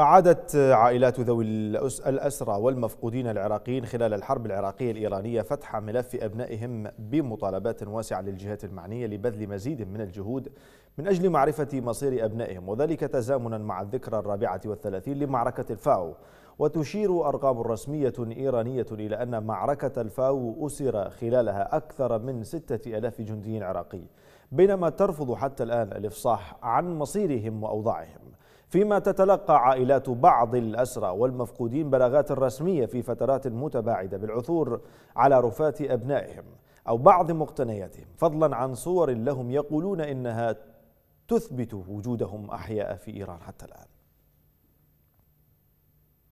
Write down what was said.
أعادت عائلات ذوي الأسرى والمفقودين العراقيين خلال الحرب العراقية الإيرانية فتح ملف أبنائهم بمطالبات واسعة للجهات المعنية لبذل مزيد من الجهود من أجل معرفة مصير أبنائهم وذلك تزامنا مع الذكرى الرابعة والثلاثين لمعركة الفاو وتشير أرقام رسمية إيرانية إلى أن معركة الفاو أسر خلالها أكثر من ستة ألاف جندي عراقي بينما ترفض حتى الآن الإفصاح عن مصيرهم وأوضاعهم فيما تتلقى عائلات بعض الأسرى والمفقودين بلاغات رسمية في فترات متباعدة بالعثور على رفاة أبنائهم أو بعض مقتنياتهم فضلا عن صور لهم يقولون إنها تثبت وجودهم أحياء في إيران حتى الآن